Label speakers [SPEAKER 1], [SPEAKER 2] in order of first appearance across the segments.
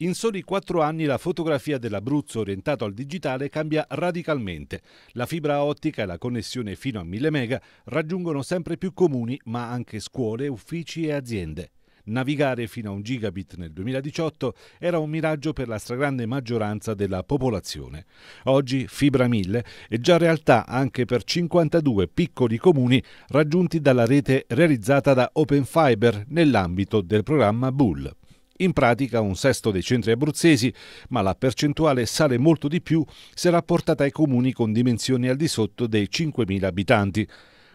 [SPEAKER 1] In soli quattro anni la fotografia dell'Abruzzo orientato al digitale cambia radicalmente. La fibra ottica e la connessione fino a 1000 mega raggiungono sempre più comuni, ma anche scuole, uffici e aziende. Navigare fino a un gigabit nel 2018 era un miraggio per la stragrande maggioranza della popolazione. Oggi Fibra 1000 è già realtà anche per 52 piccoli comuni raggiunti dalla rete realizzata da Open Fiber nell'ambito del programma Bull in pratica un sesto dei centri abruzzesi, ma la percentuale sale molto di più se rapportata ai comuni con dimensioni al di sotto dei 5.000 abitanti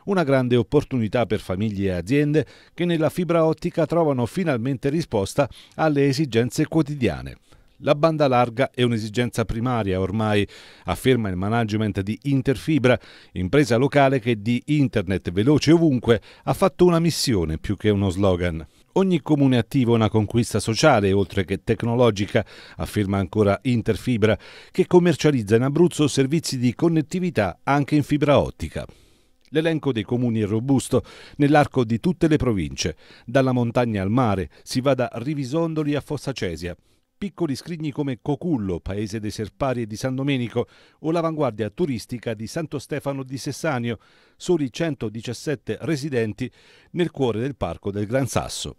[SPEAKER 1] una grande opportunità per famiglie e aziende che nella fibra ottica trovano finalmente risposta alle esigenze quotidiane. La banda larga è un'esigenza primaria ormai, afferma il management di Interfibra, impresa locale che di Internet veloce ovunque ha fatto una missione più che uno slogan. Ogni comune attivo è una conquista sociale, oltre che tecnologica, afferma ancora Interfibra, che commercializza in Abruzzo servizi di connettività anche in fibra ottica. L'elenco dei comuni è robusto nell'arco di tutte le province, dalla montagna al mare, si va da Rivisondoli a Fossa Cesia, piccoli scrigni come Cocullo, paese dei Serpari e di San Domenico, o l'avanguardia turistica di Santo Stefano di Sessanio, soli 117 residenti nel cuore del parco del Gran Sasso.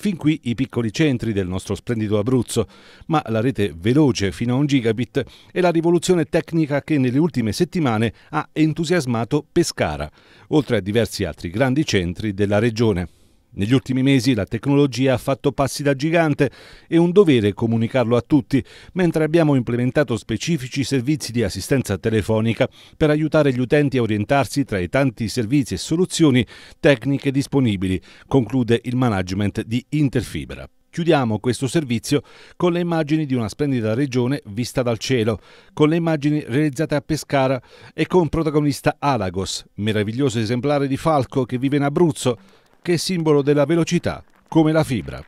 [SPEAKER 1] Fin qui i piccoli centri del nostro splendido Abruzzo, ma la rete veloce fino a un gigabit è la rivoluzione tecnica che nelle ultime settimane ha entusiasmato Pescara, oltre a diversi altri grandi centri della regione. Negli ultimi mesi la tecnologia ha fatto passi da gigante, e un dovere comunicarlo a tutti, mentre abbiamo implementato specifici servizi di assistenza telefonica per aiutare gli utenti a orientarsi tra i tanti servizi e soluzioni tecniche disponibili, conclude il management di Interfibra. Chiudiamo questo servizio con le immagini di una splendida regione vista dal cielo, con le immagini realizzate a Pescara e con protagonista Alagos, meraviglioso esemplare di falco che vive in Abruzzo, che è simbolo della velocità, come la fibra.